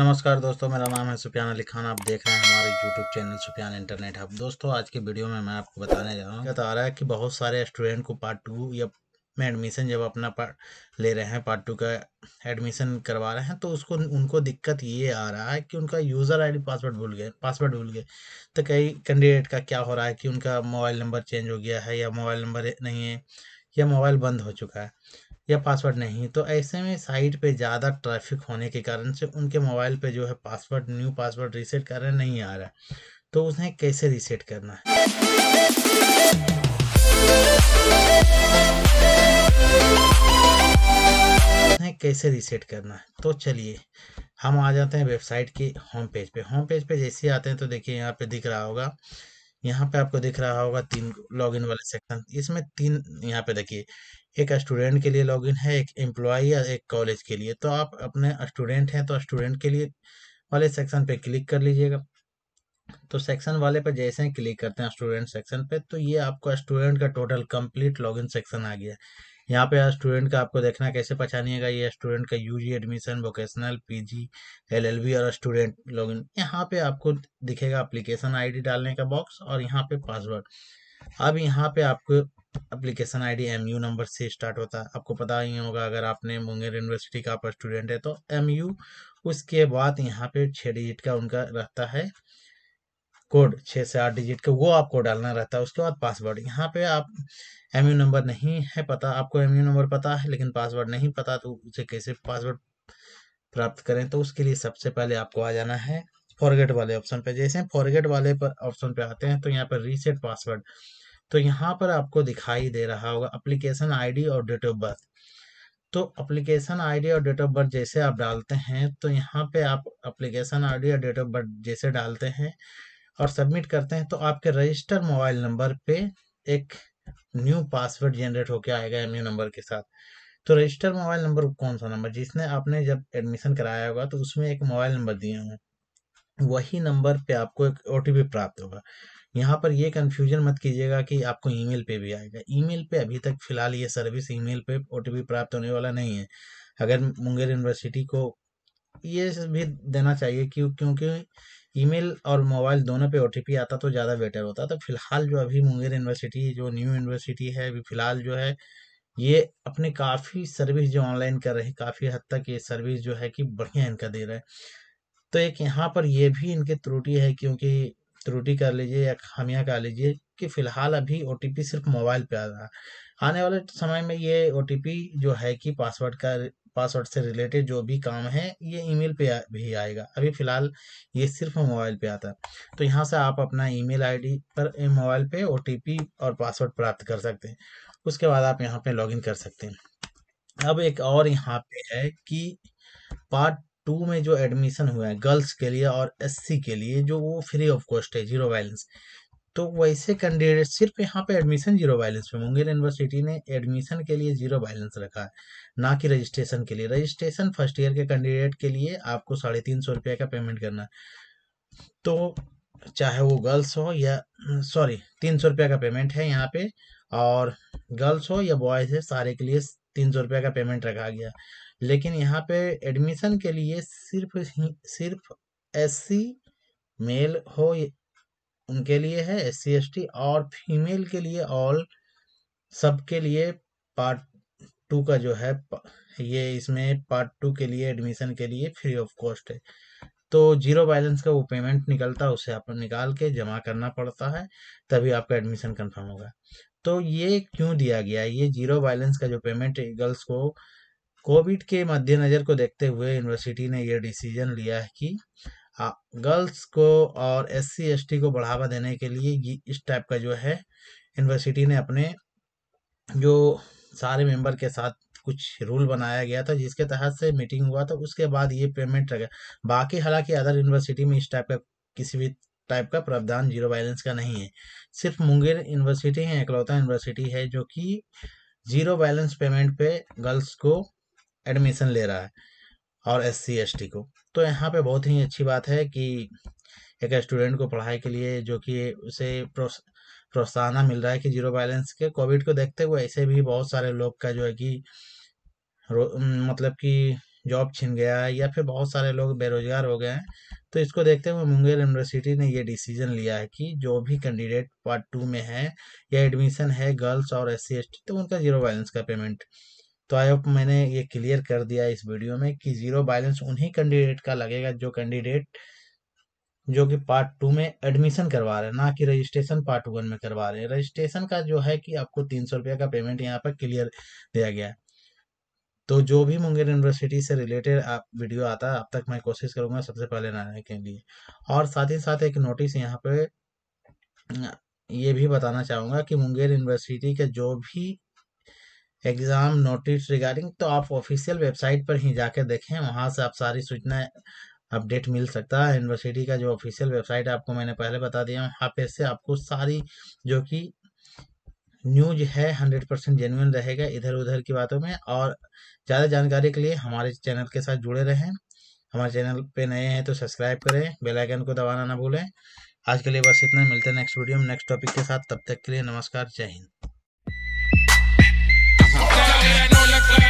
नमस्कार दोस्तों मेरा नाम है सुपियान अली खान आप देख रहे हैं हमारे YouTube channel Sufiyan internet hub दोस्तों आज के वीडियो में मैं आपको बताने जा रहा हूँ बता रहा है कि बहुत सारे स्टूडेंट को पार्ट टू या में एडमिशन जब अपना पार्ट ले रहे हैं पार्ट टू का एडमिशन करवा रहे हैं तो उसको उनको दिक्कत ये आ रहा है कि उनका यूज़र आई पासवर्ड भूल गए पासवर्ड भूल गए तो कई कैंडिडेट का क्या हो रहा है कि उनका मोबाइल नंबर चेंज हो गया है या मोबाइल नंबर नहीं है या मोबाइल बंद हो चुका है या पासवर्ड नहीं तो ऐसे में साइट पे ज़्यादा ट्रैफिक होने के कारण से उनके मोबाइल पे जो है पासवर्ड न्यू पासवर्ड रीसेट रहे नहीं आ रहा तो उन्हें कैसे रीसेट करना है कैसे रीसेट करना है तो चलिए हम आ जाते हैं वेबसाइट के होम पेज पे होम पेज पे जैसे आते हैं तो देखिए यहाँ पे दिख रहा होगा यहाँ पे आपको दिख रहा होगा तीन लॉगिन वाले सेक्शन इसमें तीन यहाँ पे देखिए एक स्टूडेंट के लिए लॉगिन है एक एम्प्लॉय या एक कॉलेज के लिए तो आप अपने स्टूडेंट हैं तो स्टूडेंट के लिए वाले सेक्शन पे क्लिक कर लीजिएगा तो सेक्शन वाले पे जैसे ही क्लिक करते हैं स्टूडेंट सेक्शन पे तो ये आपका स्टूडेंट का टोटल कंप्लीट लॉगिन सेक्शन आ गया यहाँ पे स्टूडेंट का आपको देखना कैसे पहचानिएगा ये स्टूडेंट का UG admission vocational PG LLB और स्टूडेंट लॉगिन यहाँ पे आपको दिखेगा अप्लीकेशन आईडी डालने का बॉक्स और यहाँ पे पासवर्ड अब यहाँ पे आपको अप्लीकेशन आईडी एमयू नंबर से स्टार्ट होता है आपको पता ही होगा अगर आपने मुंगेर यूनिवर्सिटी का आप स्टूडेंट है तो एमयू उसके बाद यहाँ पे छः डिजिट का उनका रहता है कोड छः से आठ डिजिट का वो आपको डालना रहता है उसके बाद पासवर्ड यहाँ पे आप एम नंबर नहीं है पता आपको एम नंबर पता है लेकिन पासवर्ड नहीं पता तो उसे कैसे पासवर्ड प्राप्त करें तो उसके लिए सबसे पहले आपको आ जाना है फॉरगेट वाले ऑप्शन पे जैसे फॉरगेट वाले पर ऑप्शन पे आते हैं तो यहाँ पर रीसेट पासवर्ड तो यहाँ पर आपको दिखाई दे रहा होगा अप्लीकेशन आई और डेट ऑफ बर्थ तो अप्लीकेशन आईडी और डेट ऑफ बर्थ जैसे आप डालते हैं तो यहाँ पे आप अप्लीकेशन आईडी और डेट ऑफ बर्थ जैसे डालते हैं और सबमिट करते हैं तो आपके रजिस्टर मोबाइल नंबर पे एक न्यू पासवर्ड जनरेट होकर आएगा एम नंबर के साथ तो रजिस्टर मोबाइल नंबर कौन सा नंबर जिसने आपने जब एडमिशन कराया होगा तो उसमें एक मोबाइल नंबर दिए होंगे वही नंबर पे आपको एक ओ प्राप्त होगा यहाँ पर ये कन्फ्यूजन मत कीजिएगा कि आपको ईमेल पे भी आएगा ईमेल पे अभी तक फिलहाल ये सर्विस ईमेल पे ओ प्राप्त होने वाला नहीं है अगर मुंगेर यूनिवर्सिटी को ये भी देना चाहिए क्यों क्योंकि ईमेल और मोबाइल दोनों पे ओ आता तो ज़्यादा बेटर होता तो फिलहाल जो अभी मुंगेर यूनिवर्सिटी जो न्यू यूनिवर्सिटी है अभी फिलहाल जो है ये अपने काफ़ी सर्विस जो ऑनलाइन कर रहे हैं काफ़ी हद तक ये सर्विस जो है कि बढ़िया इनका दे रहा है तो एक यहाँ पर ये भी इनके त्रुटि है क्योंकि त्रुटि कर लीजिए या खामियाँ कर लीजिए कि फ़िलहाल अभी ओ सिर्फ मोबाइल पे आ रहा है आने वाले समय में ये ओ जो है कि पासवर्ड का पासवर्ड से रिलेटेड जो भी काम है ये ईमेल पे भी आएगा अभी फ़िलहाल ये सिर्फ मोबाइल पे आता है तो यहाँ से आप अपना ईमेल आईडी पर मोबाइल पे ओ और पासवर्ड प्राप्त कर सकते हैं उसके बाद आप यहाँ पे लॉगिन कर सकते हैं अब एक और यहाँ पे है कि पार्ट टू में जो एडमिशन हुआ है गर्ल्स के लिए और एस के लिए जो वो फ्री ऑफ कॉस्ट है जीरो बैलेंस तो वैसे कैंडिडेट सिर्फ यहाँ पे एडमिशन जीरो बैलेंस पे मुंगेर यूनिवर्सिटी ने एडमिशन के लिए जीरो बैलेंस रखा है ना कि रजिस्ट्रेशन के लिए रजिस्ट्रेशन फर्स्ट ईयर के कैंडिडेट के लिए आपको साढ़े तीन सौ रुपये का पेमेंट करना है तो चाहे वो गर्ल्स हो या सॉरी तीन सौ रुपया का पेमेंट है यहाँ पे और गर्ल्स हो या बॉयज़ है सारे के लिए तीन सौ रुपया का पेमेंट रखा गया लेकिन यहाँ पे एडमिशन के लिए सिर्फ सिर्फ एससी मेल हो उनके लिए है एस सी और फीमेल के लिए ऑल सबके लिए पार्ट टू का जो है ये इसमें पार्ट टू के लिए एडमिशन के लिए फ्री ऑफ कॉस्ट है तो जीरो बैलेंस का वो पेमेंट निकलता है उसे आप निकाल के जमा करना पड़ता है तभी आपका एडमिशन कंफर्म होगा तो ये क्यों दिया गया ये जीरो बैलेंस का जो पेमेंट गर्ल्स को कोविड के मद्देनज़र को देखते हुए यूनिवर्सिटी ने यह डिसीजन लिया है कि हाँ, गर्ल्स को और एस सी को बढ़ावा देने के लिए ये इस टाइप का जो है यूनिवर्सिटी ने अपने जो सारे मेंबर के साथ कुछ रूल बनाया गया था जिसके तहत से मीटिंग हुआ था उसके बाद ये पेमेंट रखा बाकी हालांकि अदर यूनिवर्सिटी में इस टाइप का किसी भी टाइप का प्रावधान जीरो बैलेंस का नहीं है सिर्फ मुंगेर यूनिवर्सिटी है इकलौता यूनिवर्सिटी है जो कि जीरो बैलेंस पेमेंट पे गर्ल्स को एडमिशन ले रहा है और एस सी एस टी को तो यहाँ पे बहुत ही अच्छी बात है कि एक स्टूडेंट को पढ़ाई के लिए जो कि उसे प्रोत्साहन मिल रहा है कि जीरो बैलेंस के कोविड को देखते हुए ऐसे भी बहुत सारे लोग का जो है कि मतलब कि जॉब छिन गया है या फिर बहुत सारे लोग बेरोजगार हो गए हैं तो इसको देखते हुए मुंगेर यूनिवर्सिटी ने ये डिसीजन लिया है कि जो भी कैंडिडेट पार्ट टू में है या एडमिशन है गर्ल्स और एस सी तो उनका जीरो बैलेंस का पेमेंट तो आई होप मैंने ये क्लियर कर दिया इस वीडियो में कि ज़ीरो बैलेंस उन्हीं कैंडिडेट का लगेगा जो कैंडिडेट जो कि पार्ट टू में एडमिशन करवा रहे हैं ना कि रजिस्ट्रेशन पार्ट वन में करवा रहे हैं रजिस्ट्रेशन का जो है कि आपको तीन सौ रुपया का पेमेंट यहाँ पर क्लियर दिया गया तो जो भी मुंगेर यूनिवर्सिटी से रिलेटेड आप वीडियो आता है अब तक मैं कोशिश करूंगा सबसे पहले लाने के लिए और साथ ही साथ एक नोटिस यहाँ पे ये भी बताना चाहूंगा कि मुंगेर यूनिवर्सिटी के जो भी एग्ज़ाम नोटिस रिगार्डिंग तो आप ऑफिशियल वेबसाइट पर ही जाके देखें वहाँ से आप सारी सूचना अपडेट मिल सकता है यूनिवर्सिटी का जो ऑफिशियल वेबसाइट है आपको मैंने पहले बता दिया वहाँ पे से आपको सारी जो कि न्यूज है हंड्रेड परसेंट जेन्यून रहेगा इधर उधर की बातों में और ज़्यादा जानकारी के लिए हमारे चैनल के साथ जुड़े रहें हमारे चैनल पे नए हैं तो सब्सक्राइब करें बेलाइकन को दबाना ना भूलें आज के लिए बस इतना मिलते हैं नेक्स्ट वीडियो में नेक्स्ट टॉपिक के साथ तब तक के लिए नमस्कार जय हिंद Yeah.